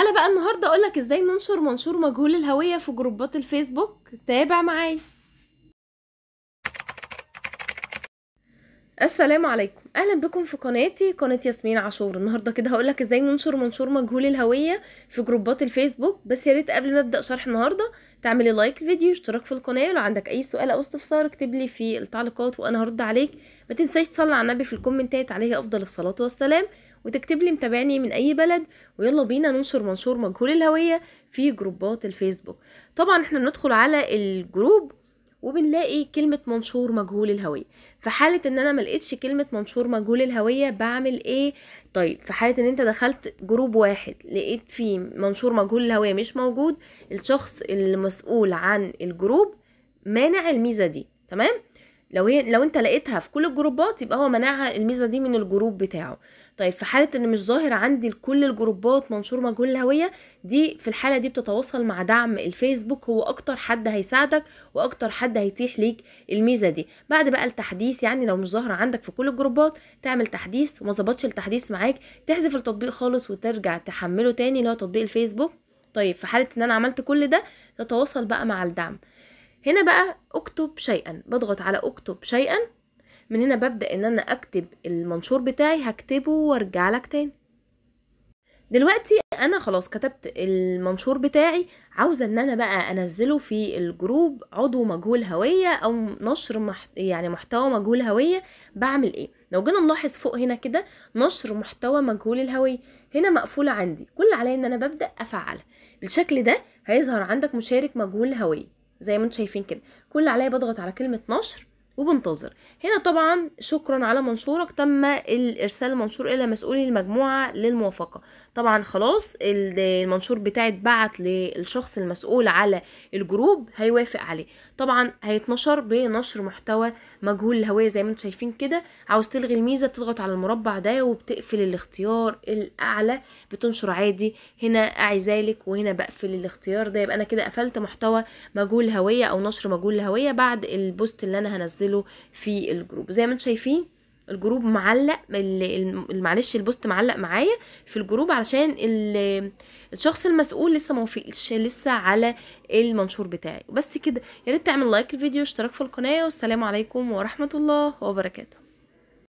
انا بقى النهارده اقولك ازاي ننشر منشور مجهول الهويه في جروبات الفيسبوك تابع معايا السلام عليكم اهلا بكم في قناتي قناه ياسمين عاشور النهارده كده هقولك ازاي ننشر منشور مجهول الهويه في جروبات الفيسبوك بس يا ريت قبل ما ابدا شرح النهارده تعملي لايك الفيديو واشتراك في القناه لو عندك اي سؤال او استفسار اكتب لي في التعليقات وانا هرد عليك ما تصلي على النبي في الكومنتات عليه افضل الصلاه والسلام وتكتب لي متابعني من اي بلد ويلا بينا ننشر منشور مجهول الهويه في جروبات الفيسبوك طبعا احنا بندخل على الجروب وبنلاقي كلمة منشور مجهول الهوية في حالة ان انا ملقتش كلمة منشور مجهول الهوية بعمل ايه طيب في حالة ان انت دخلت جروب واحد لقيت فيه منشور مجهول الهوية مش موجود الشخص المسؤول عن الجروب مانع الميزة دي تمام لو هي لو انت لقيتها في كل الجروبات يبقى هو منعها الميزه دي من الجروب بتاعه طيب في حاله ان مش ظاهر عندي لكل الجروبات منشور مجهول الهويه دي في الحاله دي بتتواصل مع دعم الفيسبوك هو اكتر حد هيساعدك واكتر حد هيتيح ليك الميزه دي بعد بقى التحديث يعني لو مش ظاهر عندك في كل الجروبات تعمل تحديث وما ظبطش التحديث معاك تحذف التطبيق خالص وترجع تحمله تاني اللي هو تطبيق الفيسبوك طيب في حاله ان انا عملت كل ده تتواصل بقى مع الدعم هنا بقى اكتب شيئا بضغط على اكتب شيئا من هنا ببدأ ان انا اكتب المنشور بتاعي هكتبه وارجع لك تاني دلوقتي انا خلاص كتبت المنشور بتاعي عاوزه ان انا بقى انزله في الجروب عضو مجهول هويه او نشر محت... يعني محتوى مجهول هويه بعمل ايه لو جينا نلاحظ فوق هنا كده نشر محتوى مجهول الهويه هنا مقفوله عندي كل عليا ان انا ببدا افعلها بالشكل ده هيظهر عندك مشارك مجهول هويه زي ما انتم شايفين كده كل اللي عليا بضغط على كلمه نشر وبنتظر هنا طبعا شكرا على منشورك تم ارسال المنشور الى مسؤولي المجموعه للموافقه طبعا خلاص المنشور بتاعي اتبعت للشخص المسؤول على الجروب هيوافق عليه طبعا هيتنشر بنشر محتوى مجهول الهويه زي ما انتم شايفين كده عاوز تلغي الميزه بتضغط على المربع ده وبتقفل الاختيار الاعلى بتنشر عادي هنا اعي ذلك وهنا بقفل الاختيار ده يبقى انا كده قفلت محتوى مجهول الهويه او نشر مجهول الهويه بعد البوست اللي انا هنزله انزله في الجروب زي ما انتم شايفين الجروب معلق معلش البوست معلق معايا في الجروب علشان الشخص المسؤول لسه ما وافقش لسه على المنشور بتاعي بس كده يا ريت تعمل لايك للفيديو واشتراك في القناه والسلام عليكم ورحمه الله وبركاته